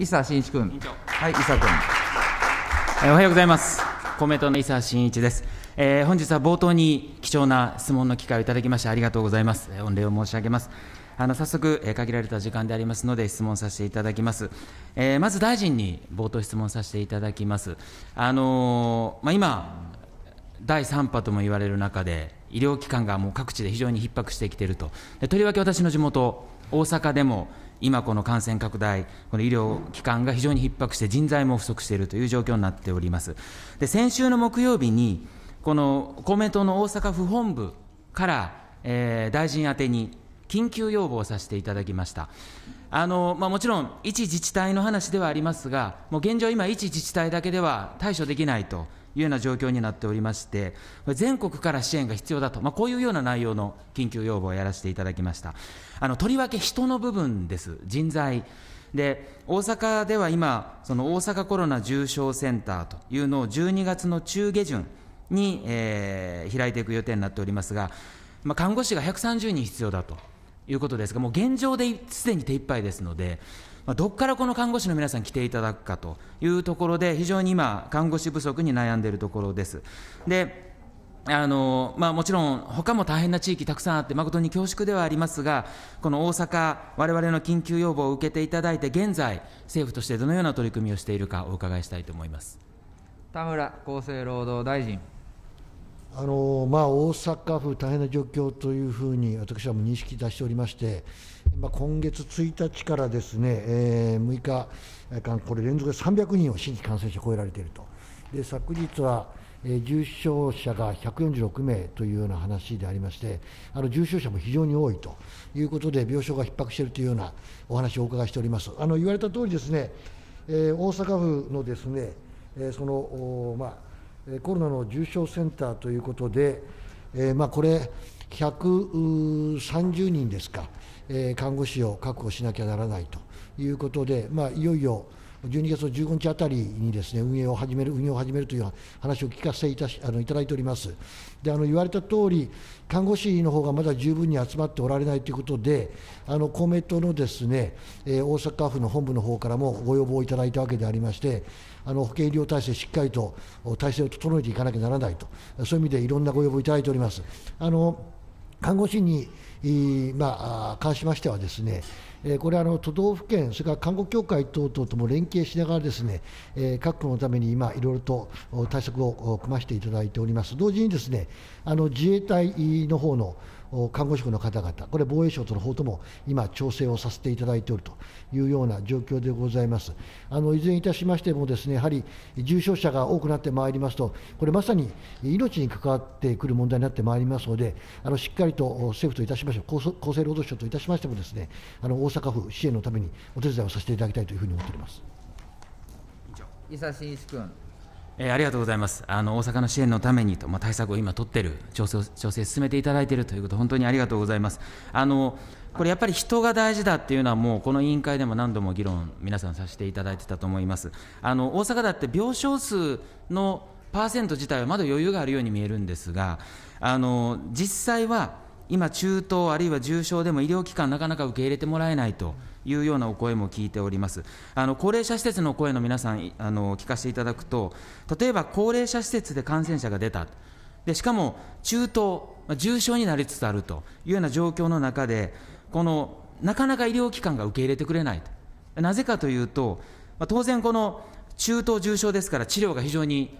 伊佐真一君。はい、伊佐君。おはようございます。公明党の伊佐真一です。えー、本日は冒頭に貴重な質問の機会をいただきましてありがとうございます。御礼を申し上げます。あの早速、えー、限られた時間でありますので質問させていただきます。えー、まず大臣に冒頭質問させていただきます。あのー、まあ今第三波とも言われる中で医療機関がもう各地で非常に逼迫してきていると、とりわけ私の地元大阪でも今、この感染拡大、この医療機関が非常に逼迫して、人材も不足しているという状況になっております。で先週の木曜日に、この公明党の大阪府本部から、えー、大臣宛てに緊急要望をさせていただきました。あのまあ、もちろん、一自治体の話ではありますが、もう現状、今、一自治体だけでは対処できないというような状況になっておりまして、全国から支援が必要だと、まあ、こういうような内容の緊急要望をやらせていただきました。あのとりわけ人の部分です、人材。で大阪では今、その大阪コロナ重症センターというのを12月の中下旬に、えー、開いていく予定になっておりますが、まあ、看護師が130人必要だということですが、もう現状ですでに手一杯ですので、まあ、どこからこの看護師の皆さん来ていただくかというところで、非常に今、看護師不足に悩んでいるところです。であのまあ、もちろん、他も大変な地域たくさんあって、誠に恐縮ではありますが、この大阪、われわれの緊急要望を受けていただいて、現在、政府としてどのような取り組みをしているか、お伺いしたいと思います田村厚生労働大臣。あのまあ、大阪府、大変な状況というふうに私はもう認識いたしておりまして、今月1日からですね、えー、6日間、これ、連続で300人を新規感染者超えられていると、で昨日は、えー、重症者が146名というような話でありまして、あの重症者も非常に多いということで、病床が逼迫しているというようなお話をお伺いしております。あの言われた通りですね、えー、大阪府のですね、えー、そのまあ、コロナの重症センターということで、えまあ、これ、130人ですか。看護師を確保しなきゃならないということで、まあ、いよいよ12月の15日あたりにですね運営を始める、運用を始めるという話を聞かせていたしあのいただいております。であの言われた通り、看護師の方がまだ十分に集まっておられないということで、あの公明党のですね、えー、大阪府の本部の方からもご要望をいただいたわけでありまして、あの保健医療体制、しっかりと体制を整えていかなきゃならないと、そういう意味でいろんなご要望をいただいております。あの看護師にまあ、関しましてはですね、えこれあの都道府県、それから看護協会等々とも連携しながらですね、え確保のために今、いろいろと対策を組ませていただいております。同時にですね、あの自衛隊の方の看護職の方々、これ、防衛省との方とも今、調整をさせていただいておるというような状況でございます。あのいずれにいたしましても、ですねやはり重症者が多くなってまいりますと、これ、まさに命に関わってくる問題になってまいりますので、あのしっかりと政府といたしまして厚生労働省といたしましても、ですねあの大阪府支援のためにお手伝いをさせていただきたいというふうに思っております。伊佐真一君えー、ありがとうございます。あの大阪の支援のためにと、まあ、対策を今取ってる調整、調整進めていただいているということ、本当にありがとうございます。あのこれやっぱり人が大事だっていうのは、もうこの委員会でも何度も議論、皆さんさせていただいてたと思います。あの大阪だって病床数のパーセント自体はまだ余裕があるように見えるんですが、あの実際は今、中等あるいは重症でも医療機関、なかなか受け入れてもらえないと。うんいうようなお声も聞いております。あの高齢者施設の声の皆さんあの聞かせていただくと、例えば高齢者施設で感染者が出た、でしかも中等、重症になりつつあるというような状況の中で、このなかなか医療機関が受け入れてくれない、なぜかというと、当然、この中等、重症ですから、治療が非常に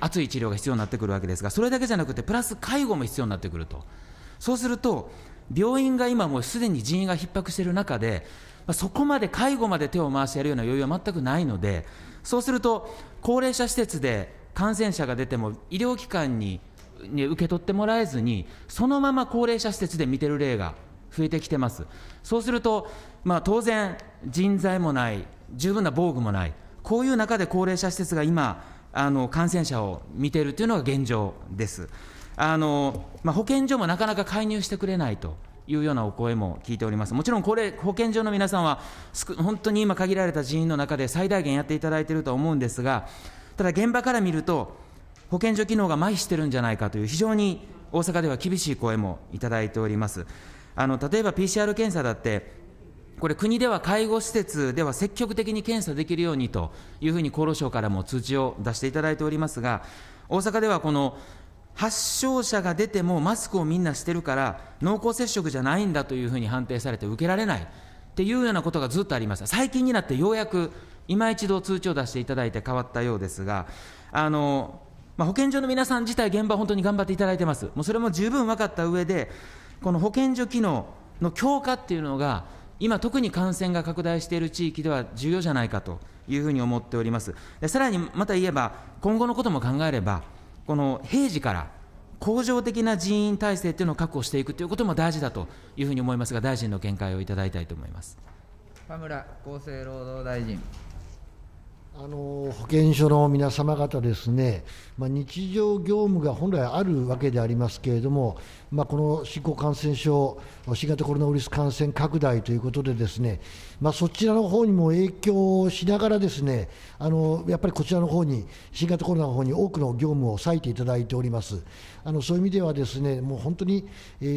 熱い治療が必要になってくるわけですが、それだけじゃなくて、プラス介護も必要になってくると、そうすると、病院が今、もうすでに人員が逼迫している中で、そこまで介護まで手を回してやるような余裕は全くないので、そうすると、高齢者施設で感染者が出ても、医療機関にに受け取ってもらえずに、そのまま高齢者施設で見てる例が増えてきてます。そうすると、まあ、当然、人材もない、十分な防具もない、こういう中で高齢者施設が今、あの感染者を見ているというのが現状です。あのまあ、保健所もなかなか介入してくれないと。いうようなお声も聞いております。もちろんこれ、保健所の皆さんは、本当に今限られた人員の中で最大限やっていただいているとは思うんですが、ただ現場から見ると、保健所機能が麻痺してるんじゃないかという、非常に大阪では厳しい声もいただいております。あの例えば PCR 検査だってこれ、国では介護施設では積極的に検査できるようにというふうに厚労省からも通知を出していただいておりますが、大阪ではこの発症者が出てもマスクをみんなしてるから、濃厚接触じゃないんだというふうに判定されて受けられないっていうようなことがずっとありました。最近になってようやく、今一度通知を出していただいて変わったようですが、あのまあ、保健所の皆さん自体、現場、本当に頑張っていただいてます、もうそれも十分分かった上で、この保健所機能の強化っていうのが、今、特に感染が拡大している地域では重要じゃないかというふうに思っております。でさらにまた言えば、今後のことも考えれば、この平時から恒常的な人員体制というのを確保していくということも大事だというふうに思いますが、大臣の見解をいただきたいと思います。田村厚生労働大臣あの保健所の皆様方ですね、まあ、日常業務が本来あるわけでありますけれども、まあ、この新興感染症、新型コロナウイルス感染拡大ということで、ですね、まあ、そちらの方にも影響しながら、ですねあのやっぱりこちらの方に、新型コロナの方に多くの業務を割いていただいております、あのそういう意味では、ですねもう本当に、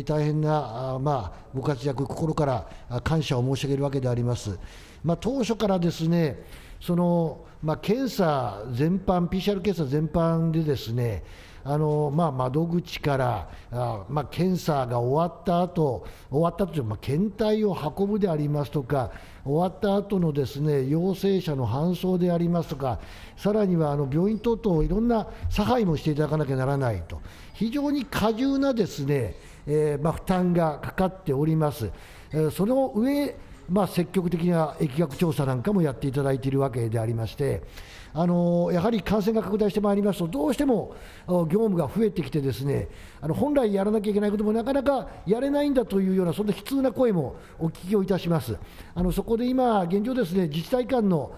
大変なあ、まあ、ご活躍、心から感謝を申し上げるわけであります。まあ、当初からですねそのまあ、検査全般、PCR 検査全般でですね、あのまあ、窓口からあ、まあ、検査が終わった後終わった後とま検体を運ぶでありますとか、終わった後のですね陽性者の搬送でありますとか、さらにはあの病院等々、いろんな差配もしていただかなきゃならないと、非常に過重なですね、えー、まあ負担がかかっております。えー、その上まあ、積極的な疫学調査なんかもやっていただいているわけでありまして、あのやはり感染が拡大してまいりますと、どうしても業務が増えてきて、ですねあの本来やらなきゃいけないこともなかなかやれないんだというような、そんな悲痛な声もお聞きをいたします。あのそこで今、現状、ですね自治体間の、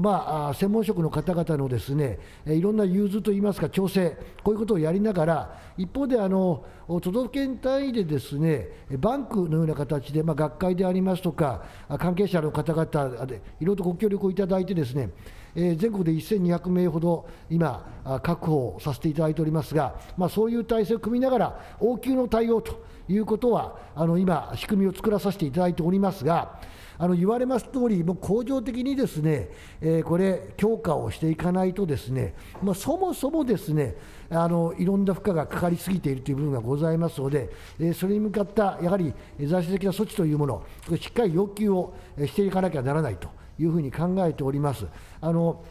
まあ、専門職の方々のですねいろんな融通といいますか、調整、こういうことをやりながら、一方であの都道府県単位でですねバンクのような形で、まあ、学会でありますとか、関係者の方々でいろいろとご協力をいただいてですねえー、全国で1200名ほど今、確保させていただいておりますが、まあ、そういう体制を組みながら、応急の対応ということは、あの今、仕組みを作らさせていただいておりますが、あの言われます通り、もう恒常的にですね、えー、これ、強化をしていかないと、ですね、まあ、そもそもですねあのいろんな負荷がかかりすぎているという部分がございますので、えー、それに向かったやはり財政的な措置というもの、しっかり要求をしていかなきゃならないと。いうふうに考えております。あの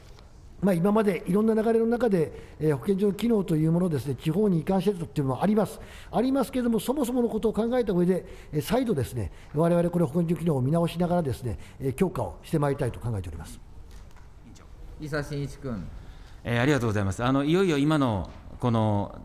まあ、今までいろんな流れの中で、えー、保健所の機能というものをです、ね、地方に移管しているというのもあります、ありますけれども、そもそものことを考えた上で、えー、再度です、ね、我々これ、保健所機能を見直しながらです、ね、えー、強化をしてまいりたいと考えております伊佐伸一君、えー。ありがとうございますあのいよいよ今のこの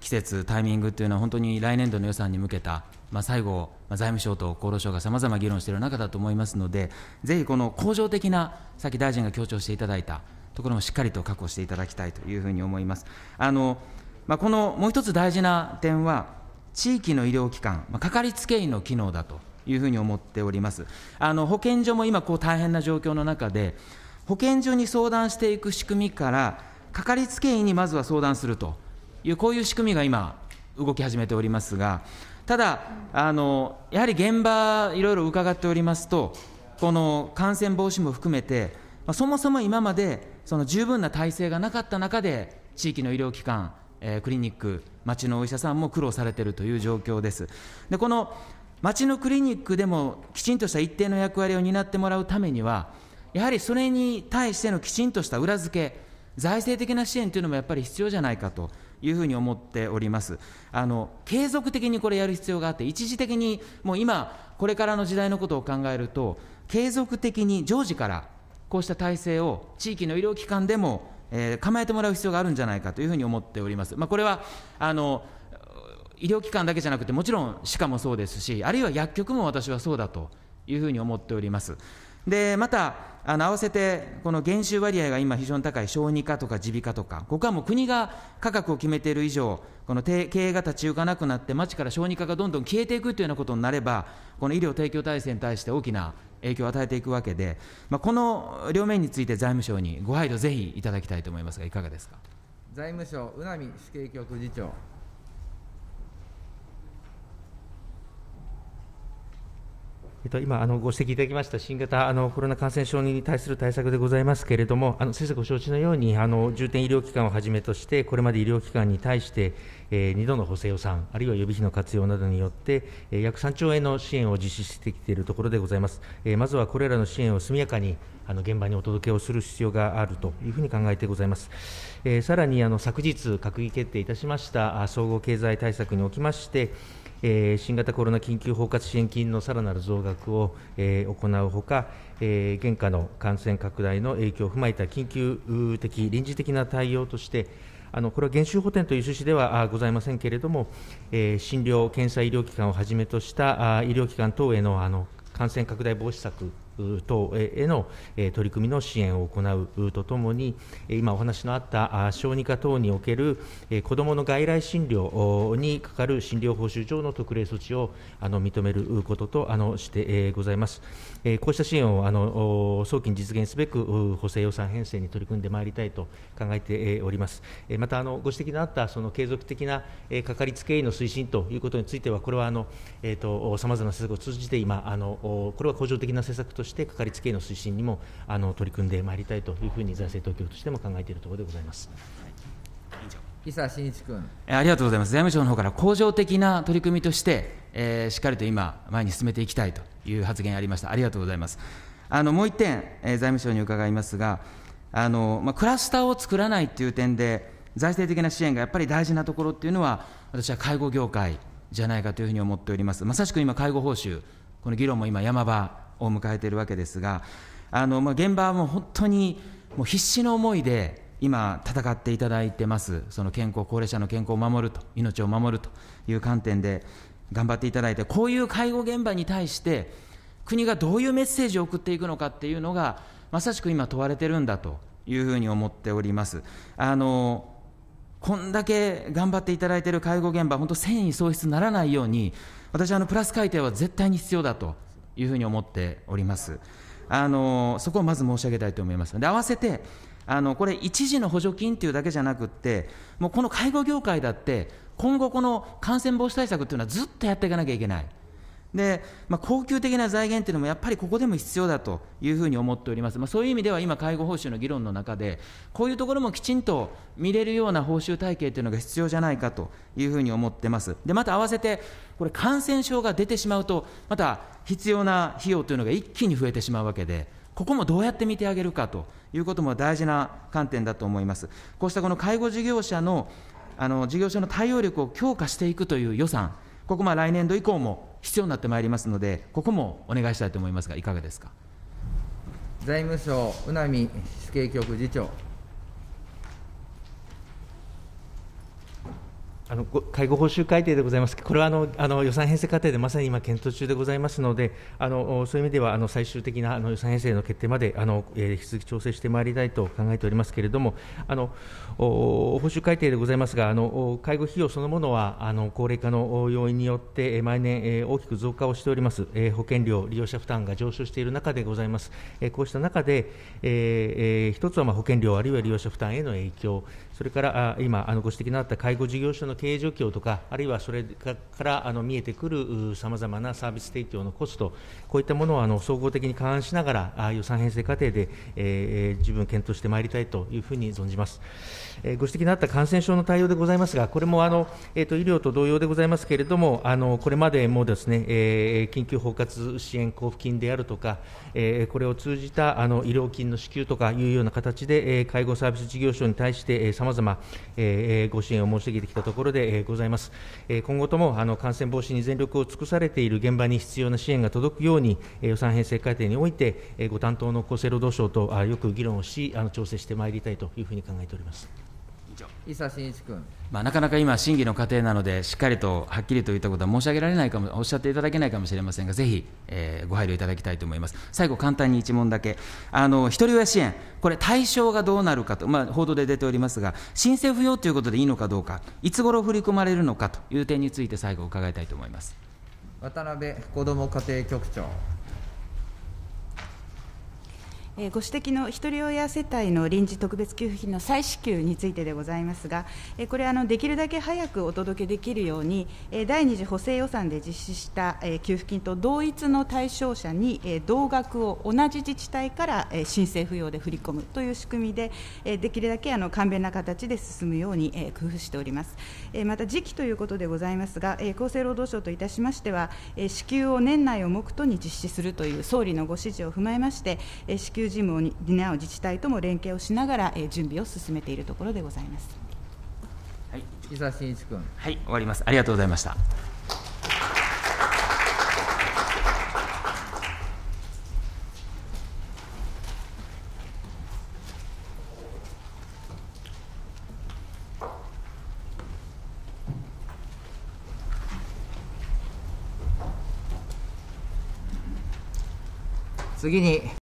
季節、タイミングというのは、本当に来年度の予算に向けた、まあ、最後財務省と厚労省がさまざま議論している中だと思いますので、ぜひこの恒常的な、さっき大臣が強調していただいたところもしっかりと確保していただきたいというふうに思います。あのまあ、このもう一つ大事な点は、地域の医療機関、まあ、かかりつけ医の機能だというふうに思っております。あの保健所も今、こう大変な状況の中で、保健所に相談していく仕組みから、かかりつけ医にまずは相談するという、こういう仕組みが今、動き始めておりますが、ただ、あのやはり現場、いろいろ伺っておりますと、この感染防止も含めて、まあ、そもそも今までその十分な体制がなかった中で、地域の医療機関、えー、クリニック、町のお医者さんも苦労されているという状況です。でこの町のクリニックでもきちんとした一定の役割を担ってもらうためには、やはりそれに対してのきちんとした裏付け、財政的な支援というのもやっぱり必要じゃないかというふうに思っております。あの継続的にこれやる必要があって、一時的にもう今、これからの時代のことを考えると、継続的に常時からこうした体制を地域の医療機関でも、えー、構えてもらう必要があるんじゃないかというふうに思っております。まあ、これはあの医療機関だけじゃなくて、もちろん歯科もそうですし、あるいは薬局も私はそうだというふうに思っております。で、また、あの合わせて、この減収割合が今非常に高い小児科とか耳鼻科とか、ここはもう国が価格を決めている以上、この経営が立ち行かなくなって、町から小児科がどんどん消えていくというようなことになれば、この医療提供体制に対して大きな影響を与えていくわけで、まあ、この両面について財務省にご配慮ぜひいただきたいと思いますが、いかがですか財務省、宇波主計局次長。えっと、今あのご指摘いただきました新型あのコロナ感染症に対する対策でございますけれども、あの先生ご承知のようにあの、重点医療機関をはじめとして、これまで医療機関に対して、えー、2度の補正予算、あるいは予備費の活用などによって、えー、約3兆円の支援を実施してきているところでございます。えー、まずはこれらの支援を速やかにあの現場にお届けをする必要があるというふうに考えてございます。えー、さらにあの昨日、閣議決定いたしました総合経済対策におきまして、えー、新型コロナ緊急包括支援金のさらなる増額を、えー、行うほか、えー、現下の感染拡大の影響を踏まえた緊急的、臨時的な対応として、あのこれは減収補填という趣旨ではございませんけれども、えー、診療、検査医療機関をはじめとしたあ医療機関等へのあの感染拡大防止策等への取り組みの支援を行うとともに、今お話のあった小児科等における子どもの外来診療にかかる診療報酬上の特例措置をあの認めることとあのしてございます。こうした支援をあの早期に実現すべく、補正予算編成に取り組んでまいりたいと考えております。また、あのご指摘のあったその継続的なかかりつけ医の推進ということについては、これはさまざまな施策を通じて今、これは恒常的な施策ととしてかかりつけ医の推進にもあの取り組んでまいりたいというふうに財政当局としても考えているところでございます。伊佐真一君ありがとうございます、財務省の方から恒常的な取り組みとして、えー、しっかりと今、前に進めていきたいという発言ありました、ありがとうございます。あのもう一点、えー、財務省に伺いますが、あのまあ、クラスターを作らないという点で、財政的な支援がやっぱり大事なところっていうのは、私は介護業界じゃないかというふうに思っております。まさしく今、介護報酬、この議論も今、山場を迎えているわけですが、あのまあ、現場はもう本当にもう必死の思いで、今、戦っていただいてます、その健康、高齢者の健康を守ると、命を守るという観点で頑張っていただいて、こういう介護現場に対して、国がどういうメッセージを送っていくのかっていうのが、まさしく今、問われてるんだというふうに思っております。あのこんだけ頑張っていただいている介護現場、本当、繊維喪失にならないように、私、あのプラス改定は絶対に必要だというふうに思っております。あのそこをまず申し上げたいと思います。で合わせてあのこれ、一時の補助金というだけじゃなくって、もうこの介護業界だって、今後、この感染防止対策というのはずっとやっていかなきゃいけない。で、まあ、恒久的な財源というのもやっぱりここでも必要だというふうに思っております、まあ、そういう意味では今、介護報酬の議論の中で、こういうところもきちんと見れるような報酬体系というのが必要じゃないかというふうに思ってます、でまた合わせて、これ、感染症が出てしまうと、また必要な費用というのが一気に増えてしまうわけで。ここもどうやって見てあげるかということも大事な観点だと思います。こうしたこの介護事業者のあの事業者の対応力を強化していくという予算、ここま来年度以降も必要になってまいりますので、ここもお願いしたいと思いますが、いかがですか財務省、宇波主計局次長。あの介護報酬改定でございますこれはあのあの予算編成過程でまさに今、検討中でございますので、あのそういう意味ではあの最終的なあの予算編成の決定まであの、えー、引き続き調整してまいりたいと考えておりますけれども、あの報酬改定でございますが、あの介護費用そのものはあの高齢化の要因によって、毎年、えー、大きく増加をしております、えー、保険料、利用者負担が上昇している中でございます、えー、こうした中で、えーえー、一つはまあ保険料、あるいは利用者負担への影響、それから今、あのご指摘のあった介護事業所の経営状況とか、あるいはそれからあの見えてくるさまざまなサービス提供のコスト、こういったものをあの総合的に勘案しながら、予算編成過程で、えー、十分検討してまいりたいというふうに存じます。えー、ご指摘のあった感染症の対応でございますが、これもあの、えーと、医療と同様でございますけれども、あのこれまでもですね、えー、緊急包括支援交付金であるとか、えー、これを通じたあの医療金の支給とかいうような形で、えー、介護サービス事業所に対して、えーまざまご支援を申し上げてきたところでございます。今後ともあの感染防止に全力を尽くされている現場に必要な支援が届くように、予算編成改定において、ご担当の厚生労働省とよく議論をし、あの調整してまいりたいというふうに考えております。伊佐真一君、まあ、なかなか今、審議の過程なので、しっかりとはっきりと言ったことは申し上げられないかも、おっしゃっていただけないかもしれませんが、ぜひ、えー、ご配慮いただきたいと思います。最後、簡単に1問だけ、あのひとり親支援、これ、対象がどうなるかと、まあ、報道で出ておりますが、申請不要ということでいいのかどうか、いつ頃振り込まれるのかという点について、最後、伺いたいと思います渡辺こども家庭局長。ご指摘のひとり親世帯の臨時特別給付金の再支給についてでございますが、これ、できるだけ早くお届けできるように、第2次補正予算で実施した給付金と同一の対象者に同額を同じ自治体から申請不要で振り込むという仕組みで、できるだけ簡便な形で進むように工夫しております。また時期ということでございますが、厚生労働省といたしましては、支給を年内を目途に実施するという総理のご指示を踏まえまして、支給有事務を担う自治体とも連携をしながら、えー、準備を進めているところでございます。はい、伊沢慎一君。はい、終わります。ありがとうございました。次に